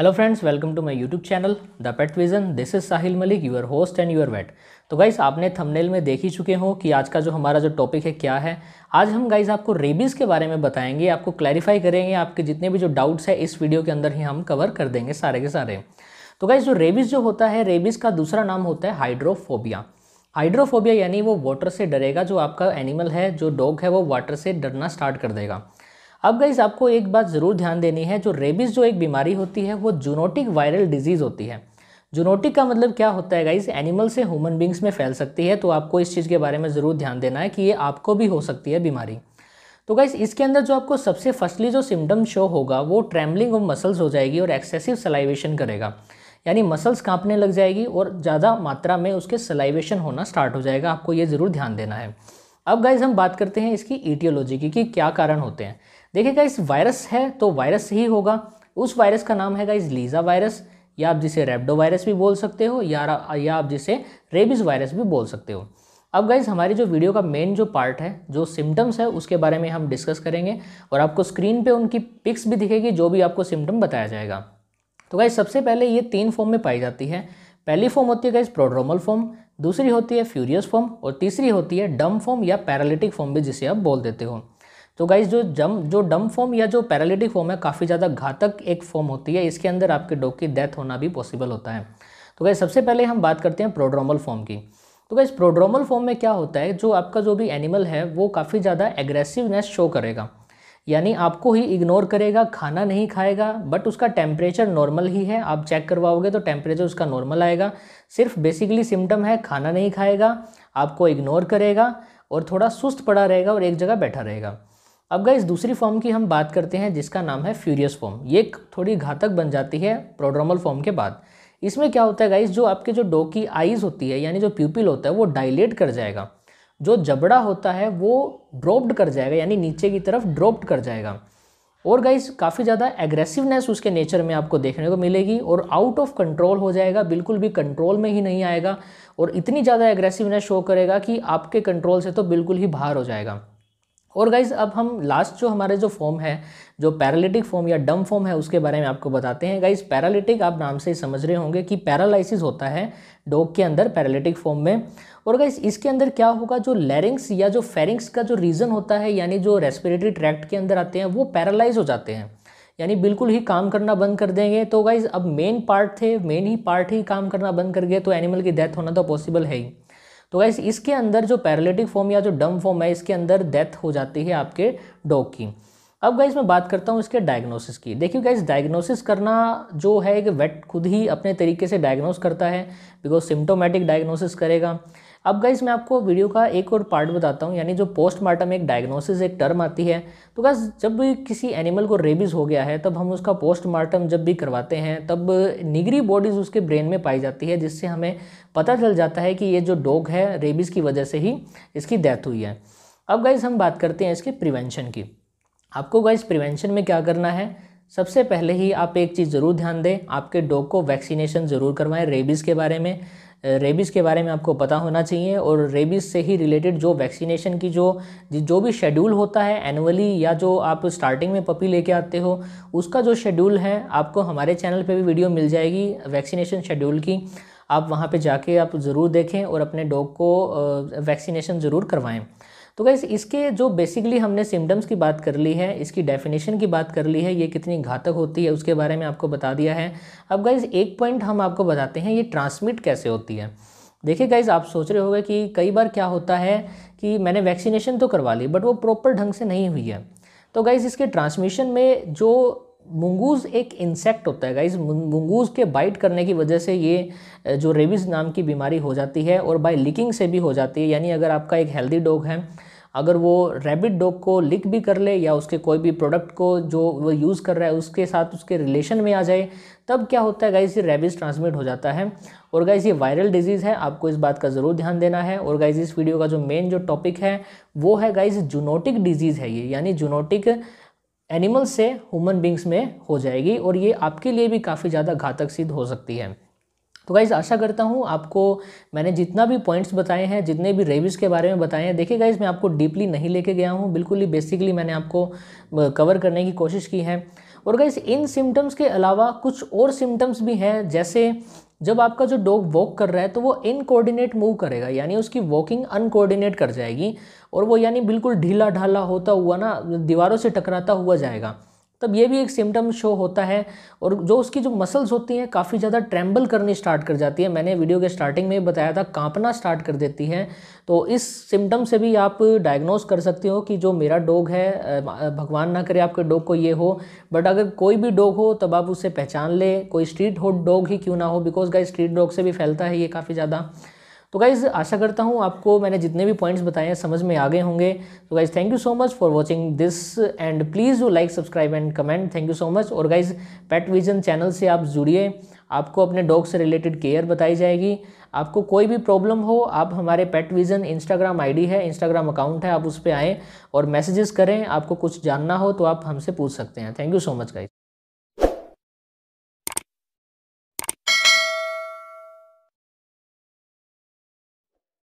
hello friends welcome to my YouTube channel the pet vision this is Sahil Malik your host and your vet तो guys आपने thumbnail में देख ही चुके हो कि आज का जो हमारा जो टॉपिक है क्या है आज हम गाइस आपको रेबीज़ के बारे में बताएंगे आपको क्लैरिफाई करेंगे आपके जितने भी जो डाउट्स है इस वीडियो के अंदर ही हम कवर कर देंगे सारे के सारे तो गाइज़ जो रेबीज़ जो होता है रेबीज़ का दूसरा नाम होता है हाइड्रोफोबिया हाइड्रोफोबिया यानी वो वाटर से डरेगा जो आपका एनिमल है जो डॉग है वो वाटर से डरना स्टार्ट कर देगा अब गाइज आपको एक बात ज़रूर ध्यान देनी है जो रेबिस जो एक बीमारी होती है वो जूनोटिक वायरल डिजीज़ होती है जूनोटिक का मतलब क्या होता है गाइज एनिमल से ह्यूमन बींग्स में फैल सकती है तो आपको इस चीज़ के बारे में ज़रूर ध्यान देना है कि ये आपको भी हो सकती है बीमारी तो गाइज इसके अंदर जो आपको सबसे फर्स्टली जो सिम्टम शो होगा वो ट्रेवलिंग ऑफ मसल्स हो जाएगी और एक्सेसिव सलाइवेशन करेगा यानी मसल्स कांपने लग जाएगी और ज़्यादा मात्रा में उसके सलाइवेशन होना स्टार्ट हो जाएगा आपको ये ज़रूर ध्यान देना है अब गाइज हम बात करते हैं इसकी ईटियोलॉजी की कि क्या कारण होते हैं देखिए गाइस वायरस है तो वायरस ही होगा उस वायरस का नाम है गाइस लीजा वायरस या आप जिसे रेबडो वायरस भी बोल सकते हो या या आप जिसे रेबिस वायरस भी बोल सकते हो अब गाइज हमारी जो वीडियो का मेन जो पार्ट है जो सिम्टम्स है उसके बारे में हम डिस्कस करेंगे और आपको स्क्रीन पे उनकी पिक्स भी दिखेगी जो भी आपको सिम्टम बताया जाएगा तो गाइज सबसे पहले ये तीन फॉर्म में पाई जाती है पहली फॉर्म होती है गाइज प्रोड्रोमल फॉर्म दूसरी होती है फ्यूरियस फॉर्म और तीसरी होती है डम फॉर्म या पैरालिटिक फॉर्म भी जिसे आप बोल देते हो तो गाइज जो जम जो डम फॉर्म या जो पैरालिटिक फॉर्म है काफ़ी ज़्यादा घातक एक फॉर्म होती है इसके अंदर आपके डॉग की डेथ होना भी पॉसिबल होता है तो गाइज सबसे पहले हम बात करते हैं प्रोड्रोमल फॉर्म की तो गाइज प्रोड्रोमल फॉर्म में क्या होता है जो आपका जो भी एनिमल है वो काफ़ी ज़्यादा एग्रेसिवनेस शो करेगा यानी आपको ही इग्नोर करेगा खाना नहीं खाएगा बट उसका टेम्परेचर नॉर्मल ही है आप चेक करवाओगे तो टेम्परेचर उसका नॉर्मल आएगा सिर्फ बेसिकली सिम्टम है खाना नहीं खाएगा आपको इग्नोर करेगा और थोड़ा सुस्त पड़ा रहेगा और एक जगह बैठा रहेगा अब गाइज दूसरी फॉर्म की हम बात करते हैं जिसका नाम है फ्यूरियस फॉर्म ये थोड़ी घातक बन जाती है प्रोड्रोमल फॉर्म के बाद इसमें क्या होता है गाइज जो आपके जो डॉग की आईज होती है यानी जो प्यूपिल होता है वो डाइलेट कर जाएगा जो जबड़ा होता है वो ड्रॉप्ड कर जाएगा यानी नीचे की तरफ ड्रॉप्ड कर जाएगा और गाइज काफ़ी ज़्यादा एग्रेसिवनेस उसके नेचर में आपको देखने को मिलेगी और आउट ऑफ कंट्रोल हो जाएगा बिल्कुल भी कंट्रोल में ही नहीं आएगा और इतनी ज़्यादा एग्रेसिवनेस शो करेगा कि आपके कंट्रोल से तो बिल्कुल ही बाहर हो जाएगा और गाइज अब हम लास्ट जो हमारे जो फॉर्म है जो पैरालिटिक फॉर्म या डम फॉर्म है उसके बारे में आपको बताते हैं गाइज पैरालिटिक आप नाम से समझ रहे होंगे कि पैरालिसिस होता है डॉग के अंदर पैरालिटिक फॉर्म में और गाइज इसके अंदर क्या होगा जो लैरिंग्स या जो फेरिंग्स का जो रीज़न होता है यानी जो रेस्पिरेटरी ट्रैक्ट के अंदर आते हैं वो पैरालाइज हो जाते हैं यानी बिल्कुल ही काम करना बंद कर देंगे तो गाइज अब मेन पार्ट थे मेन ही पार्ट ही काम करना बंद कर गए तो एनिमल की डेथ होना तो पॉसिबल है ही तो गैस इसके अंदर जो पैरालिटिक फॉर्म या जो डम फॉर्म है इसके अंदर डेथ हो जाती है आपके डॉग की अब गाइज मैं बात करता हूँ इसके डायग्नोसिस की देखिए गाइज डायग्नोसिस करना जो है कि वेट खुद ही अपने तरीके से डायग्नोस करता है बिकॉज सिम्टोमेटिक डायग्नोसिस करेगा अब गाइज मैं आपको वीडियो का एक और पार्ट बताता हूँ यानी जो पोस्टमार्टम एक डायग्नोसिस एक टर्म आती है तो गाइज जब भी किसी एनिमल को रेबीज़ हो गया है तब हम उसका पोस्टमार्टम जब भी करवाते हैं तब निगरी बॉडीज़ उसके ब्रेन में पाई जाती है जिससे हमें पता चल जाता है कि ये जो डॉग है रेबीज़ की वजह से ही इसकी डेथ हुई है अब गाइज़ हम बात करते हैं इसके प्रिवेंशन की आपको गाइज प्रिवेंशन में क्या करना है सबसे पहले ही आप एक चीज़ ज़रूर ध्यान दें आपके डॉग को वैक्सीनेशन ज़रूर करवाएं रेबीज़ के बारे में रेबीज़ के बारे में आपको पता होना चाहिए और रेबीज़ से ही रिलेटेड जो वैक्सीनेशन की जो जो भी शेड्यूल होता है एनुअली या जो आप स्टार्टिंग में पपी लेके आते हो उसका जो शेड्यूल है आपको हमारे चैनल पे भी वीडियो मिल जाएगी वैक्सीनेशन शेड्यूल की आप वहाँ पे जाके आप ज़रूर देखें और अपने डॉग को वैक्सीनेशन ज़रूर करवाएँ तो गैस इसके जो बेसिकली हमने सिम्टम्स की बात कर ली है इसकी डेफिनेशन की बात कर ली है ये कितनी घातक होती है उसके बारे में आपको बता दिया है अब गैस एक पॉइंट हम आपको बताते हैं ये ट्रांसमिट कैसे होती है देखिए गाइज आप सोच रहे होगे कि कई बार क्या होता है कि मैंने वैक्सीनेशन तो करवा ली बट वो प्रॉपर ढंग से नहीं हुई है तो गाइज़ इसके ट्रांसमिशन में जो मुंगूज़ एक इंसेक्ट होता है गाइज मुंगूज़ के बाइट करने की वजह से ये जो रेबीज़ नाम की बीमारी हो जाती है और बाय लिकिंग से भी हो जाती है यानी अगर आपका एक हेल्दी डॉग है अगर वो रैबिट डॉग को लिक भी कर ले या उसके कोई भी प्रोडक्ट को जो वो यूज़ कर रहा है उसके साथ उसके रिलेशन में आ जाए तब क्या होता है गाइज ये रेबिस ट्रांसमिट हो जाता है और गाइज ये वायरल डिजीज़ है आपको इस बात का ज़रूर ध्यान देना है और गाइज इस वीडियो का जो मेन जो टॉपिक है वो है गाइज जूनोटिक डिजीज़ है ये यानी जूनोटिक एनिमल्स से ह्यूमन बींग्स में हो जाएगी और ये आपके लिए भी काफ़ी ज़्यादा घातक सिद्ध हो सकती है तो गाइज़ आशा करता हूँ आपको मैंने जितना भी पॉइंट्स बताए हैं जितने भी रेविज के बारे में बताए हैं देखिए गाइज़ मैं आपको डीपली नहीं लेके गया हूँ बिल्कुल ही बेसिकली मैंने आपको कवर करने की कोशिश की है और गाइज़ इन सिम्टम्स के अलावा कुछ और सिम्टम्स भी हैं जैसे जब आपका जो डॉग वॉक कर रहा है तो वो इनकोऑर्डिनेट मूव करेगा यानी उसकी वॉकिंग अनकोऑर्डिनेट कर जाएगी और वो यानी बिल्कुल ढीला ढाला होता हुआ ना दीवारों से टकराता हुआ जाएगा तब ये भी एक सिम्टम शो होता है और जो उसकी जो मसल्स होती हैं काफ़ी ज़्यादा ट्रैम्बल करनी स्टार्ट कर जाती है मैंने वीडियो के स्टार्टिंग में बताया था कांपना स्टार्ट कर देती है तो इस सिम्टम से भी आप डायग्नोस कर सकते हो कि जो मेरा डॉग है भगवान ना करे आपके डॉग को ये हो बट अगर कोई भी डॉग हो तब आप उसे पहचान ले कोई स्ट्रीट हो डॉग ही क्यों ना हो बिकॉज गाय स्ट्रीट डॉग से भी फैलता है ये काफ़ी ज़्यादा तो गाइज़ आशा करता हूँ आपको मैंने जितने भी पॉइंट्स बताए हैं समझ में आ गए होंगे तो guys thank you so much for watching this and please you like subscribe and comment thank you so much और गाइज़ पेट विजन चैनल से आप जुड़िए आपको अपने डॉग से रिलेटेड केयर बताई जाएगी आपको कोई भी प्रॉब्लम हो आप हमारे पेट विजन इंस्टाग्राम आईडी है इंस्टाग्राम अकाउंट है आप उस पर आएँ और मैसेजेस करें आपको कुछ जानना हो तो आप हमसे पूछ सकते हैं thank you so much guys